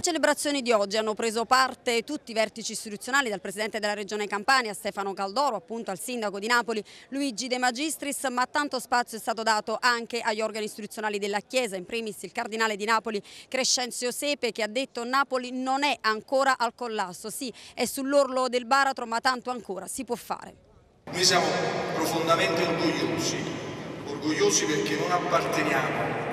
Celebrazioni di oggi hanno preso parte tutti i vertici istituzionali, dal Presidente della Regione Campania Stefano Caldoro, appunto al Sindaco di Napoli Luigi De Magistris, ma tanto spazio è stato dato anche agli organi istituzionali della Chiesa, in primis il Cardinale di Napoli Crescenzio Sepe che ha detto Napoli non è ancora al collasso, sì è sull'orlo del baratro ma tanto ancora si può fare. Noi siamo profondamente orgogliosi, orgogliosi perché non apparteniamo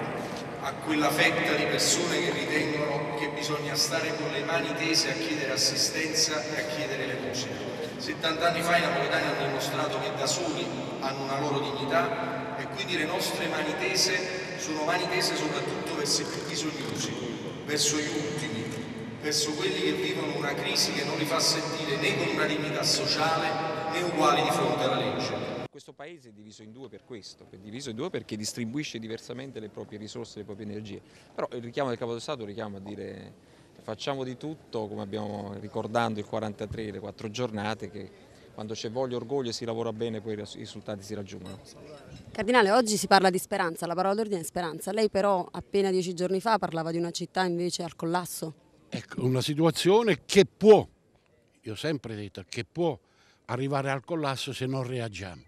a quella fetta di persone che ritengono che bisogna stare con le mani tese a chiedere assistenza e a chiedere le l'elemosina. 70 anni fa i napoletani hanno dimostrato che da soli hanno una loro dignità e quindi le nostre mani tese sono mani tese soprattutto verso i più bisognosi, verso gli ultimi, verso quelli che vivono una crisi che non li fa sentire né con una dignità sociale né uguali di fronte alla legge questo paese è diviso in due per questo, è diviso in due perché distribuisce diversamente le proprie risorse, le proprie energie. Però il richiamo del Capo dello Stato richiama a dire facciamo di tutto, come abbiamo ricordando il 43, le quattro giornate, che quando c'è voglia e orgoglio e si lavora bene poi i risultati si raggiungono. Cardinale, oggi si parla di speranza, la parola d'ordine è speranza. Lei però appena dieci giorni fa parlava di una città invece al collasso. Ecco, una situazione che può, io ho sempre detto, che può arrivare al collasso se non reagiamo.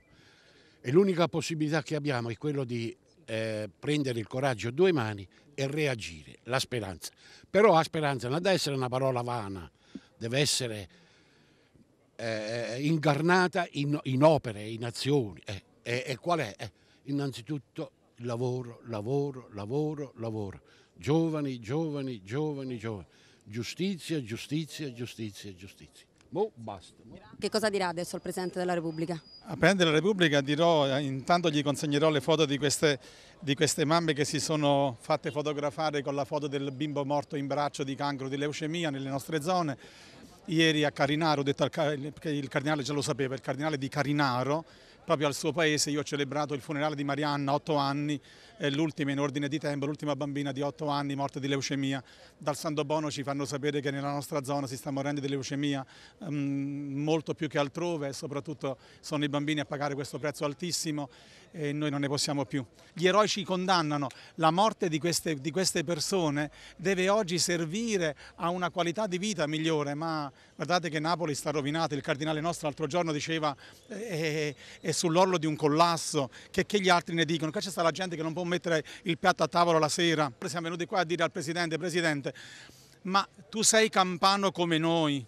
E l'unica possibilità che abbiamo è quella di eh, prendere il coraggio a due mani e reagire, la speranza. Però la speranza non deve essere una parola vana, deve essere eh, incarnata in, in, opere, in azioni. Eh, e eh, eh, qual è? Eh, innanzitutto lavoro, lavoro, lavoro, lavoro. Giovani, giovani, giovani, giovani. Giustizia, giustizia, giustizia, giustizia. Boh, basta. Che cosa dirà adesso il Presidente della Repubblica? A Presidente della Repubblica dirò, intanto gli consegnerò le foto di queste, di queste, mamme che si sono fatte fotografare con la foto del bimbo morto in braccio di cancro di leucemia nelle nostre zone. Ieri a Carinaro, ho detto che il cardinale già lo sapeva, il cardinale di Carinaro proprio al suo paese. Io ho celebrato il funerale di Marianna, 8 anni, eh, l'ultima in ordine di tempo, l'ultima bambina di 8 anni morta di leucemia. Dal Santo Bono ci fanno sapere che nella nostra zona si sta morendo di leucemia mm, molto più che altrove e soprattutto sono i bambini a pagare questo prezzo altissimo e noi non ne possiamo più. Gli eroi ci condannano, la morte di queste, di queste persone deve oggi servire a una qualità di vita migliore, ma guardate che Napoli sta rovinata, il cardinale nostro l'altro giorno diceva eh, eh, eh è sull'orlo di un collasso, che, che gli altri ne dicono, qua c'è sta la gente che non può mettere il piatto a tavola la sera. Siamo venuti qua a dire al Presidente, Presidente, ma tu sei campano come noi,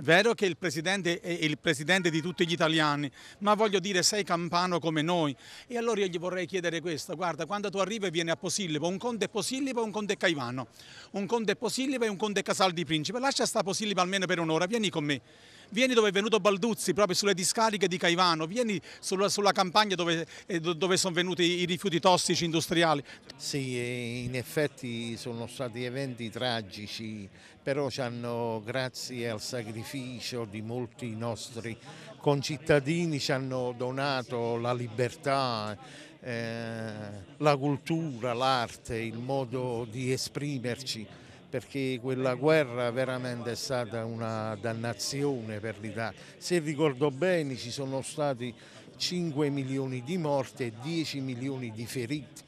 è vero che il presidente è il presidente di tutti gli italiani, ma voglio dire sei campano come noi. E allora io gli vorrei chiedere questo, guarda, quando tu arrivi e vieni a Posillipo, un conte è Posillipo e un conte è Caivano, un conte è Posillipo e un conte è Casal di Principe, lascia sta Posillipo almeno per un'ora, vieni con me vieni dove è venuto Balduzzi, proprio sulle discariche di Caivano, vieni sulla, sulla campagna dove, eh, dove sono venuti i rifiuti tossici industriali. Sì, in effetti sono stati eventi tragici, però ci hanno, grazie al sacrificio di molti nostri concittadini, ci hanno donato la libertà, eh, la cultura, l'arte, il modo di esprimerci perché quella guerra veramente è stata una dannazione per l'Italia. Se ricordo bene ci sono stati 5 milioni di morti e 10 milioni di feriti.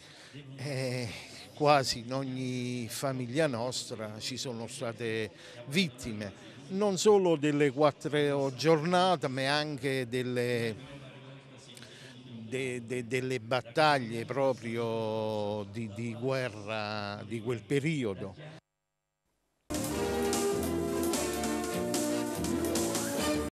Eh, quasi in ogni famiglia nostra ci sono state vittime, non solo delle quattro giornate ma anche delle, de, de, delle battaglie proprio di, di guerra di quel periodo.